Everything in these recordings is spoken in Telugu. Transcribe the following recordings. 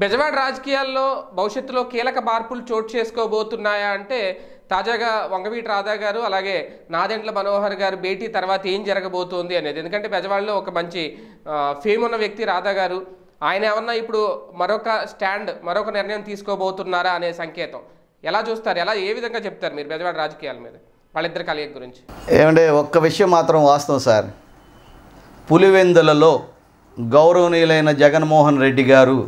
బెజవాడ రాజకీయాల్లో భవిష్యత్తులో కీలక మార్పులు చోటు చేసుకోబోతున్నాయా అంటే తాజాగా వంగవీటి రాధా గారు అలాగే నాదెంట్ల మనోహర్ గారు భేటీ తర్వాత ఏం జరగబోతోంది అనేది ఎందుకంటే బెజవాడలో ఒక మంచి ఫేమ్ ఉన్న వ్యక్తి రాధా గారు ఆయన ఏమన్నా ఇప్పుడు మరొక స్టాండ్ మరొక నిర్ణయం తీసుకోబోతున్నారా అనే సంకేతం ఎలా చూస్తారు ఎలా ఏ విధంగా చెప్తారు మీరు బెజవాడ రాజకీయాల మీద వాళ్ళిద్దరి కలయిక గురించి ఏమంటే ఒక్క విషయం మాత్రం వాస్తవం సార్ పులివెందులలో గౌరవనీయులైన జగన్మోహన్ రెడ్డి గారు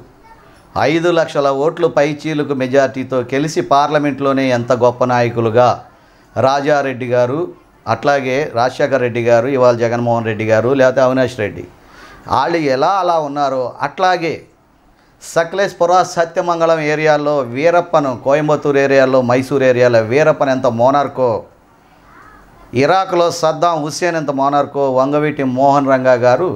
ఐదు లక్షల ఓట్లు పైచీలకు మెజార్టీతో కలిసి పార్లమెంట్లోనే ఎంత గొప్ప నాయకులుగా రాజారెడ్డి గారు అట్లాగే రాజశేఖర రెడ్డి గారు ఇవాళ జగన్మోహన్ రెడ్డి గారు లేకపోతే అవినాష్ రెడ్డి వాళ్ళు ఎలా అలా ఉన్నారో అట్లాగే సకలేశ్వర సత్యమంగళం ఏరియాలో వీరప్పను కోయంబత్తూర్ ఏరియాలో మైసూర్ ఏరియాలో వీరప్పన్ ఎంత మోనార్కో ఇరాక్లో సద్దాం హుస్సేన్ ఎంత మోనార్కో వంగవీటి మోహన్ రంగా గారు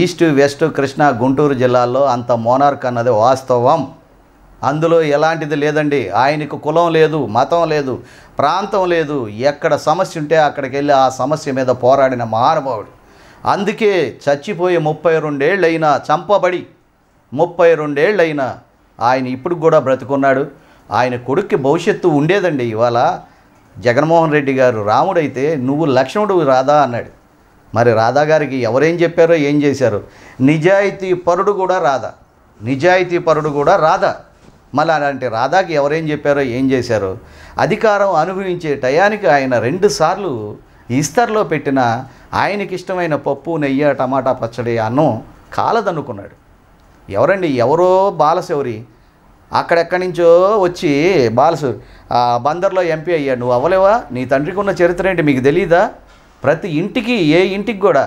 ఈస్ట్ వెస్ట్ కృష్ణా గుంటూరు జిల్లాల్లో అంత మోనార్క్ అన్నది వాస్తవం అందులో ఎలాంటిది లేదండి ఆయనకు కులం లేదు మతం లేదు ప్రాంతం లేదు ఎక్కడ సమస్య ఉంటే అక్కడికి వెళ్ళి ఆ సమస్య మీద పోరాడిన మహానుభావుడు అందుకే చచ్చిపోయి ముప్పై రెండేళ్ళైనా చంపబడి ముప్పై రెండేళ్ళైనా ఆయన ఇప్పుడు కూడా బ్రతుకున్నాడు ఆయన కొడుక్కి భవిష్యత్తు ఉండేదండి ఇవాళ జగన్మోహన్ రెడ్డి గారు రాముడైతే నువ్వు లక్ష్మణుడు రాదా అన్నాడు మరి రాధా గారికి ఎవరేం చెప్పారో ఏం చేశారు నిజాయితీ పరుడు కూడా రాధా నిజాయితీ పరుడు కూడా రాధా మళ్ళీ అలాంటి రాధాకి ఎవరేం చెప్పారో ఏం చేశారో అధికారం అనుభవించే టయానికి ఆయన రెండుసార్లు ఈస్తర్లో పెట్టిన ఆయనకి ఇష్టమైన పప్పు నెయ్యి టమాటా పచ్చడి అన్నం కాలదనుకున్నాడు ఎవరండి ఎవరో బాలశౌరి అక్కడెక్కడి నుంచో వచ్చి బాలశౌరి బందర్లో ఎంపీ అయ్యాడు నువ్వు అవ్వలేవా నీ తండ్రికి ఉన్న చరిత్ర ఏంటి మీకు తెలియదా ప్రతి ఇంటికి ఏ ఇంటికి కూడా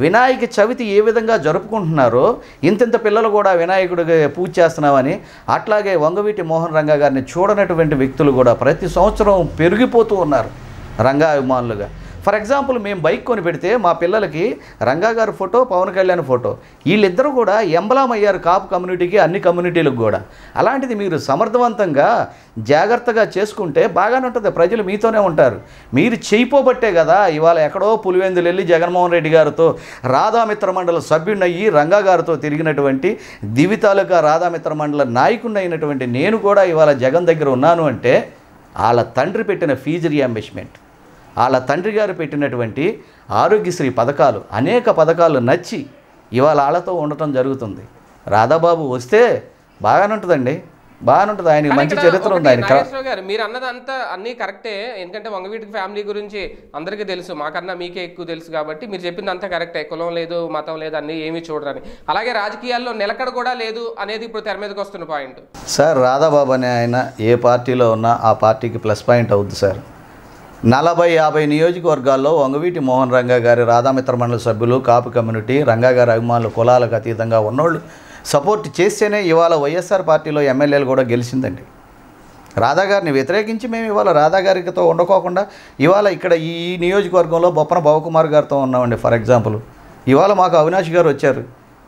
వినాయక చవితి ఏ విధంగా జరుపుకుంటున్నారో ఇంతింత పిల్లలు కూడా వినాయకుడికి పూజ చేస్తున్నామని అట్లాగే వంగవీటి మోహన్ రంగా గారిని చూడనటువంటి వ్యక్తులు కూడా ప్రతి సంవత్సరం పెరిగిపోతూ ఉన్నారు రంగాభిమానులుగా ఫర్ ఎగ్జాంపుల్ మేము బైక్ కొని పెడితే మా పిల్లలకి రంగా గారి ఫోటో పవన్ కళ్యాణ్ ఫోటో వీళ్ళిద్దరూ కూడా ఎంబలాం అయ్యారు కాపు కమ్యూనిటీకి అన్ని కమ్యూనిటీలకు కూడా అలాంటిది మీరు సమర్థవంతంగా జాగ్రత్తగా చేసుకుంటే బాగానే ఉంటుంది ప్రజలు మీతోనే ఉంటారు మీరు చేయిపోబట్టే కదా ఇవాళ ఎక్కడో పులివెందులు వెళ్ళి జగన్మోహన్ రెడ్డి గారితో రాధామిత్ర మండల సభ్యుడినయ్యి రంగా గారితో తిరిగినటువంటి దివి తాలూకా రాధామిత్ర మండల నాయకుడినైనటువంటి నేను కూడా ఇవాళ జగన్ దగ్గర ఉన్నాను అంటే వాళ్ళ తండ్రి పెట్టిన ఫీజు రియంబర్స్మెంట్ వాళ్ళ తండ్రి గారు పెట్టినటువంటి ఆరోగ్యశ్రీ పథకాలు అనేక పథకాలు నచ్చి ఇవాళ వాళ్ళతో ఉండటం జరుగుతుంది రాధాబాబు వస్తే బాగానే ఉంటుందండి బాగానే ఉంటుంది ఆయన మంచి చరిత్ర ఉంది ఆయన గారు మీరు అన్నదంతా అన్నీ కరెక్టే ఎందుకంటే వంగవీటి ఫ్యామిలీ గురించి అందరికీ తెలుసు మాకన్నా మీకే ఎక్కువ తెలుసు కాబట్టి మీరు చెప్పింది అంతా కరెక్టే కులం లేదు మతం లేదు అన్ని ఏమీ చూడరని అలాగే రాజకీయాల్లో నిలకడ కూడా లేదు అనేది ఇప్పుడు తెర మీదకి వస్తున్న పాయింట్ సార్ రాధాబాబు అనే ఆయన ఏ పార్టీలో ఉన్నా ఆ పార్టీకి ప్లస్ పాయింట్ అవుద్ది సార్ నలభై యాభై నియోజకవర్గాల్లో వంగవీటి మోహన్ రంగా గారి రాధామిత్ర మండలి సభ్యులు కాపు కమ్యూనిటీ రంగా గారి అభిమానులు కులాలకు అతీతంగా ఉన్నోళ్ళు సపోర్ట్ చేస్తేనే ఇవాళ వైఎస్ఆర్ పార్టీలో ఎమ్మెల్యేలు కూడా గెలిచిందండి రాధా గారిని వ్యతిరేకించి మేము ఇవాళ రాధాగారితో ఉండకోకుండా ఇవాళ ఇక్కడ ఈ నియోజకవర్గంలో బొప్పన భవకుమార్ గారితో ఉన్నామండి ఫర్ ఎగ్జాంపుల్ ఇవాళ మాకు అవినాష్ గారు వచ్చారు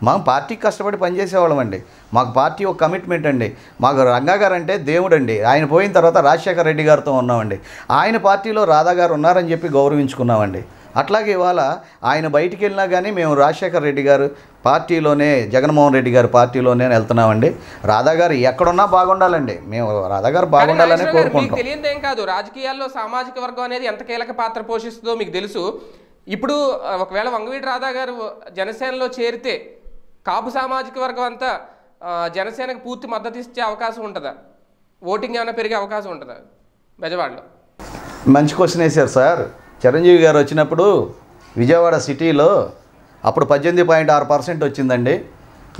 మా పార్టీకి కష్టపడి పనిచేసేవాళ్ళం అండి మాకు పార్టీ ఒక కమిట్మెంట్ అండి మాకు రంగా గారు అంటే దేవుడు అండి ఆయన పోయిన తర్వాత రాజశేఖర రెడ్డి గారితో ఉన్నామండి ఆయన పార్టీలో రాధా గారు ఉన్నారని చెప్పి గౌరవించుకున్నామండి అట్లాగే ఇవాళ ఆయన బయటికి వెళ్ళినా కానీ మేము రాజశేఖర రెడ్డి గారు పార్టీలోనే జగన్మోహన్ రెడ్డి గారు పార్టీలోనే వెళ్తున్నామండి రాధా గారు ఎక్కడున్నా బాగుండాలండి మేము రాధా గారు బాగుండాలని కోరుకుంటాం ఏం కాదు రాజకీయాల్లో సామాజిక వర్గం అనేది ఎంత కీలక పాత్ర పోషిస్తుందో మీకు తెలుసు ఇప్పుడు ఒకవేళ వంగవీటి రాధా గారు జనసేనలో చేరితే కాపు సామాజిక వర్గం అంతా జనసేనకు పూర్తి మద్దతు ఇచ్చే అవకాశం ఉంటుందా ఓటింగ్ ఏమైనా పెరిగే అవకాశం ఉంటుందా బెజవాడలో మంచి క్వశ్చన్ వేశారు సార్ చిరంజీవి గారు వచ్చినప్పుడు విజయవాడ సిటీలో అప్పుడు పద్దెనిమిది పాయింట్ ఆరు పర్సెంట్ వచ్చిందండి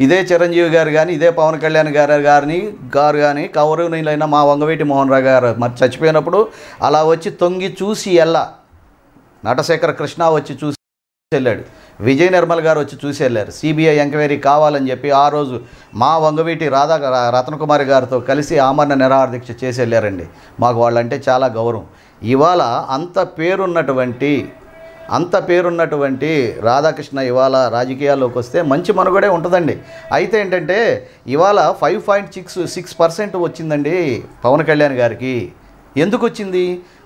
ఇదే చిరంజీవి గారు కానీ ఇదే పవన్ కళ్యాణ్ గారు గారిని గారు కానీ కౌరవునైనా మా వంగవేటి మోహన్ రావు గారు మరి చచ్చిపోయినప్పుడు అలా వచ్చి తొంగి చూసి ఎల్లా నటశేఖర కృష్ణ వచ్చి చూసి వెళ్ళాడు విజయ్ నిర్మల్ గారు వచ్చి చూసి వెళ్ళారు సిబిఐ ఎంక్వైరీ కావాలని చెప్పి ఆ రోజు మా వంగవీటి రాధా కుమారి గారితో కలిసి ఆమరణ నిరాహార దీక్ష చేసి వెళ్ళారండి మాకు వాళ్ళంటే చాలా గౌరవం ఇవాళ అంత పేరున్నటువంటి అంత పేరున్నటువంటి రాధాకృష్ణ ఇవాళ రాజకీయాల్లోకి వస్తే మంచి మనుగడే ఉంటుందండి అయితే ఏంటంటే ఇవాళ five point six six percent వచ్చిందండి పవన్ కళ్యాణ్ గారికి ఎందుకు వచ్చింది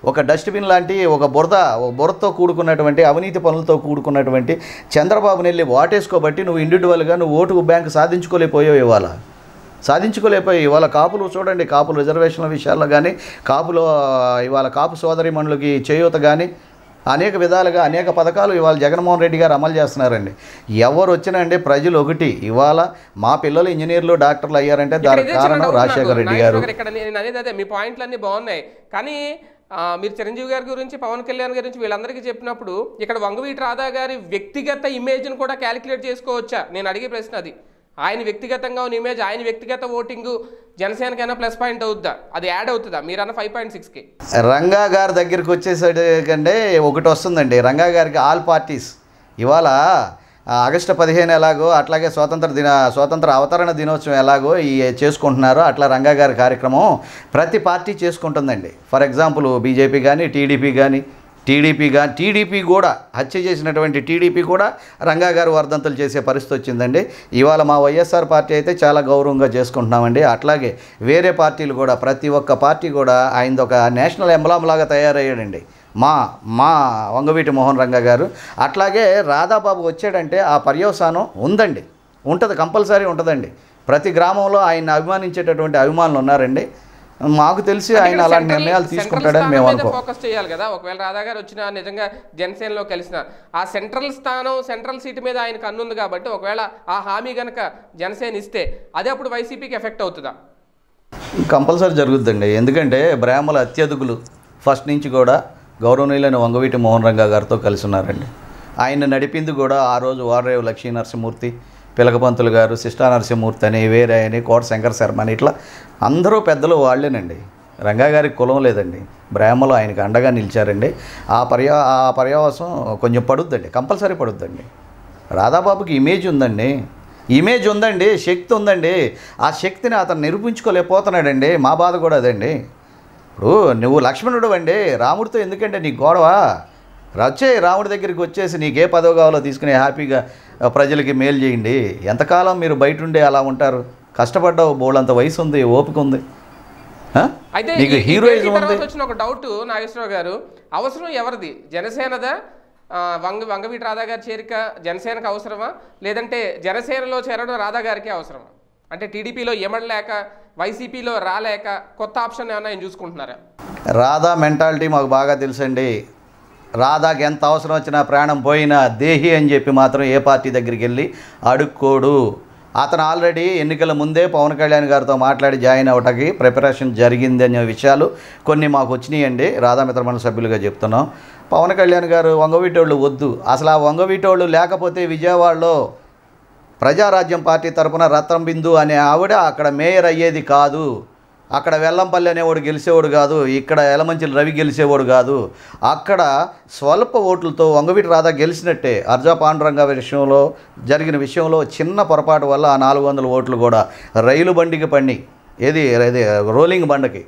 ఒక డస్ట్బిన్ లాంటి ఒక బురద ఒక బురదతో కూడుకున్నటువంటి అవినీతి పనులతో కూడుకున్నటువంటి చంద్రబాబు నెల్లి ఓటేసుకోబట్టి నువ్వు ఇండివిజువల్గా నువ్వు ఓటు బ్యాంక్ సాధించుకోలేకపోయావు ఇవాళ సాధించుకోలేకపోయి ఇవాళ కాపులు చూడండి కాపులు రిజర్వేషన్ల విషయాల్లో కానీ కాపులో ఇవాళ కాపు సోదరి మనులకి చేయూత కానీ అనేక విధాలుగా అనేక పథకాలు ఇవాళ జగన్మోహన్ రెడ్డి గారు అమలు చేస్తున్నారండి ఎవరు వచ్చినండి ప్రజలు ఒకటి ఇవాళ మా పిల్లలు ఇంజనీర్లు డాక్టర్లు అయ్యారంటే దానికి కారణం రాజశేఖర రెడ్డి గారు ఇక్కడ నేను అనేది అదే మీ పాయింట్లన్నీ బాగున్నాయి కానీ మీరు చిరంజీవి గారి గురించి పవన్ కళ్యాణ్ గారి గురించి వీళ్ళందరికీ చెప్పినప్పుడు ఇక్కడ వంగవీటి రాధా గారి వ్యక్తిగత ఇమేజ్ను కూడా క్యాలిక్యులేట్ చేసుకోవచ్చా నేను అడిగే ప్రశ్న అది ఆయన వ్యక్తిగతంగా ఉన్న ఇమేజ్ ఆయన వ్యక్తిగత ఓటింగ్ జనసేనకైనా ప్లస్ పాయింట్ అవుద్దా అది యాడ్ అవుతుందా మీరన్న ఫైవ్ పాయింట్ సిక్స్కి రంగా గారి దగ్గరికి వచ్చేసరికంటే ఒకటి వస్తుందండి రంగా గారికి ఆల్ పార్టీస్ ఇవాళ ఆగస్టు పదిహేను ఎలాగో అట్లాగే స్వాతంత్ర దిన స్వాతంత్ర అవతరణ దినోత్సవం ఎలాగో ఈ చేసుకుంటున్నారో అట్లా రంగా గారి కార్యక్రమం ప్రతి పార్టీ చేసుకుంటుందండి ఫర్ ఎగ్జాంపుల్ బీజేపీ కానీ టీడీపీ కానీ టీడీపీగా టీడీపీ కూడా హత్య చేసినటువంటి టీడీపీ కూడా రంగాగారు వర్ధంతులు చేసే పరిస్థితి వచ్చిందండి ఇవాళ మా వైఎస్ఆర్ పార్టీ అయితే చాలా గౌరవంగా చేసుకుంటున్నామండి అట్లాగే వేరే పార్టీలు కూడా ప్రతి ఒక్క పార్టీ కూడా ఆయనది ఒక నేషనల్ ఎంబలాం లాగా తయారయ్యాడండి మా మా వంగవీటి మోహన్ రంగా గారు అట్లాగే రాధాబాబు వచ్చాడంటే ఆ పర్యవసానం ఉందండి ఉంటుంది కంపల్సరీ ఉంటుందండి ప్రతి గ్రామంలో ఆయన అభిమానించేటటువంటి అభిమానులు ఉన్నారండి మాకు తెలిసి ఆయన అలాంటి నిర్ణయాలు తీసుకుంటాడని మేము అనుకో ఫోకస్ చేయాలి కదా ఒకవేళ రాధా గారు వచ్చిన నిజంగా జనసేనలో కలిసిన ఆ సెంట్రల్ స్థానం సెంట్రల్ సీట్ మీద ఆయన కన్నుంది కాబట్టి ఒకవేళ ఆ హామీ గనక జనసేన ఇస్తే అదే అప్పుడు వైసీపీకి ఎఫెక్ట్ అవుతుందా కంపల్సరీ జరుగుతుందండి ఎందుకంటే బ్రాహ్మల అత్యధికులు ఫస్ట్ నుంచి కూడా గౌరవనీయులైన వంగవీటి మోహన్ రంగా గారితో కలిసి ఉన్నారండి ఆయన నడిపింది కూడా ఆ రోజు వారరేవు లక్ష్మీ నరసింహమూర్తి పిలకపంతులు గారు శిష్టా నరసింహమూర్తి అని వేరే అని కోట శంకర శర్మ అని ఇట్లా అందరూ పెద్దలు వాళ్ళేనండి రంగా గారికి కులం లేదండి బ్రాహ్మలు ఆయనకు అండగా నిలిచారండి ఆ పర్యా ఆ పర్యావసం కొంచెం పడుద్దండి కంపల్సరీ పడుద్దండి రాధాబాబుకి ఇమేజ్ ఉందండి ఇమేజ్ ఉందండి శక్తి ఉందండి ఆ శక్తిని అతను నిరూపించుకోలేకపోతున్నాడండి మా బాధ కూడా అదండి ఇప్పుడు నువ్వు లక్ష్మణుడు అండి రాముడితో ఎందుకంటే నీ గొడవ వచ్చే రాముడి దగ్గరికి వచ్చేసి నీకే పదవి కావాలో తీసుకునే హ్యాపీగా ప్రజలకి మేలు చేయండి ఎంతకాలం మీరు బయట ఉండే అలా ఉంటారు కష్టపడ్డ బోళ్ళంత వయసు ఉంది ఓపిక ఉంది అయితే వచ్చిన ఒక డౌట్ నాగేశ్వరరావు గారు అవసరం ఎవరిది జనసేనదా వంగ వంగవీటి రాధా గారి చేరిక జనసేనకు అవసరమా లేదంటే జనసేనలో చేరడం రాధా గారికి అవసరమా అంటే టీడీపీలో ఎమడలేక వైసీపీలో రాలేక కొత్త ఆప్షన్ ఏమైనా చూసుకుంటున్నారా రాధా మెంటాలిటీ మాకు బాగా తెలుసండి రాధాకి ఎంత అవసరం వచ్చినా ప్రాణం పోయినా దేహి అని చెప్పి మాత్రం ఏ పార్టీ దగ్గరికి వెళ్ళి అడుక్కోడు అతను ఆల్రెడీ ఎన్నికల ముందే పవన్ కళ్యాణ్ గారితో మాట్లాడి జాయిన్ అవటానికి ప్రిపరేషన్ జరిగింది అనే విషయాలు కొన్ని మాకు వచ్చినాయండి రాధామిత్రమణ సభ్యులుగా చెప్తున్నాం పవన్ కళ్యాణ్ గారు వంగవీటోళ్ళు వద్దు అసలు ఆ వంగవీటోళ్ళు లేకపోతే విజయవాడలో ప్రజారాజ్యం పార్టీ తరఫున రత్నం బిందు అనే ఆవిడ అక్కడ మేయర్ అయ్యేది కాదు అక్కడ వెల్లంపల్లి అనేవాడు గెలిచేవాడు కాదు ఇక్కడ ఎలమంచిలు రవి గెలిచేవాడు కాదు అక్కడ స్వల్ప ఓట్లతో వంగవీటి రాధా గెలిచినట్టే అర్జా పాండురంగ విషయంలో జరిగిన విషయంలో చిన్న పొరపాటు వల్ల ఆ నాలుగు వందల ఓట్లు కూడా రైలు బండికి పండి ఏది ఇది రోలింగ్ బండకి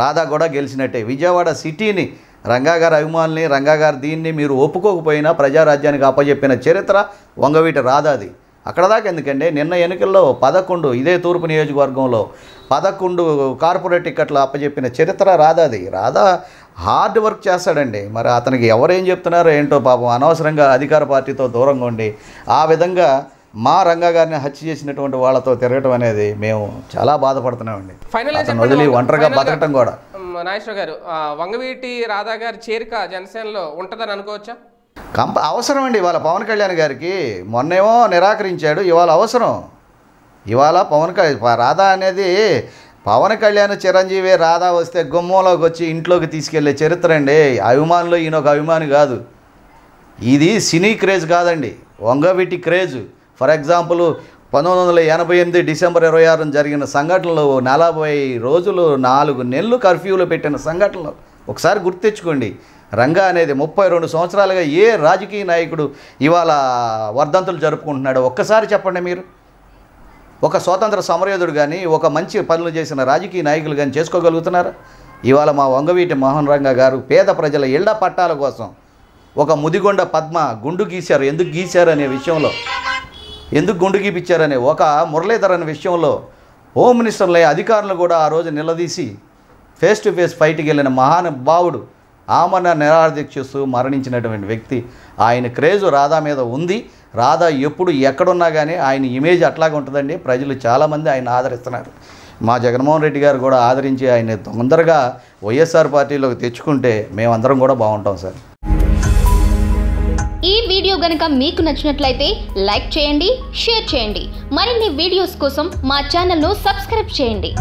రాధా కూడా గెలిచినట్టే విజయవాడ సిటీని రంగాగారి అభిమానుల్ని రంగాగారి దీన్ని మీరు ఒప్పుకోకపోయినా ప్రజారాజ్యానికి అప్పజెప్పిన చరిత్ర వంగవీటి రాధాది అక్కడ దాకా ఎందుకంటే నిన్న ఎన్నికల్లో పదకొండు ఇదే తూర్పు నియోజకవర్గంలో పదకొండు కార్పొరేట్ టిక్కెట్లు అప్పచెప్పిన చరిత్ర రాధాది రాధా హార్డ్ వర్క్ చేస్తాడండి మరి అతనికి ఎవరేం చెప్తున్నారో ఏంటో పాపం అనవసరంగా అధికార పార్టీతో దూరంగా ఉండి ఆ విధంగా మా రంగా గారిని హత్య చేసినటువంటి వాళ్ళతో తిరగటం అనేది మేము చాలా బాధపడుతున్నామండి ఫైనల్ వదిలి ఒంటరిగా బతకటం కూడా నాగేశ్వర గారు వంగవీటి రాధా గారి చేరిక జనసేనలో ఉంటుందని అనుకోవచ్చా కంప అవసరం అండి ఇవాళ పవన్ కళ్యాణ్ గారికి మొన్నేమో నిరాకరించాడు ఇవాళ అవసరం ఇవాళ పవన్ కళ్యాణ్ రాధా అనేది పవన్ కళ్యాణ్ చిరంజీవి రాధా వస్తే గుమ్మంలోకి వచ్చి ఇంట్లోకి తీసుకెళ్లే చరిత్ర అండి అభిమానులు ఈయన ఒక అభిమాని కాదు ఇది సినీ క్రేజ్ కాదండి వంగవీటి క్రేజ్ ఫర్ ఎగ్జాంపుల్ పంతొమ్మిది వందల ఎనభై ఎనిమిది డిసెంబర్ ఇరవై ఆరున జరిగిన సంఘటనలు నలభై రోజులు నాలుగు నెలలు కర్ఫ్యూలు పెట్టిన సంఘటనలు ఒకసారి గుర్తెచ్చుకోండి రంగా అనేది ముప్పై రెండు సంవత్సరాలుగా ఏ రాజకీయ నాయకుడు ఇవాళ వర్ధంతులు జరుపుకుంటున్నాడో ఒక్కసారి చెప్పండి మీరు ఒక స్వాతంత్ర సమరయోధుడు కానీ ఒక మంచి పనులు చేసిన రాజకీయ నాయకులు కానీ చేసుకోగలుగుతున్నారా ఇవాళ మా వంగవీటి మోహన్ రంగా గారు పేద ప్రజల ఇళ్ల పట్టాల కోసం ఒక ముదిగొండ పద్మ గుండు గీశారు ఎందుకు గీశారు అనే విషయంలో ఎందుకు గుండు గీపించారనే ఒక మురళీధరన్ విషయంలో హోమ్ మినిస్టర్లే అధికారులు కూడా ఆ రోజు నిలదీసి ఫేస్ టు ఫేస్ ఫైట్కి వెళ్ళిన మహానుభావుడు ఆమెను నిరాదీక్షిస్తూ మరణించినటువంటి వ్యక్తి ఆయన క్రేజ్ రాధా మీద ఉంది రాధా ఎప్పుడు ఎక్కడున్నా కానీ ఆయన ఇమేజ్ అట్లాగే ఉంటుందండి ప్రజలు చాలామంది ఆయన ఆదరిస్తున్నారు మా జగన్మోహన్ రెడ్డి గారు కూడా ఆదరించి ఆయన తొందరగా వైఎస్ఆర్ పార్టీలోకి తెచ్చుకుంటే మేమందరం కూడా బాగుంటాం సార్ ఈ వీడియో గనక మీకు నచ్చినట్లయితే లైక్ చేయండి షేర్ చేయండి మరిన్ని వీడియోస్ కోసం మా ఛానల్ను సబ్స్క్రైబ్ చేయండి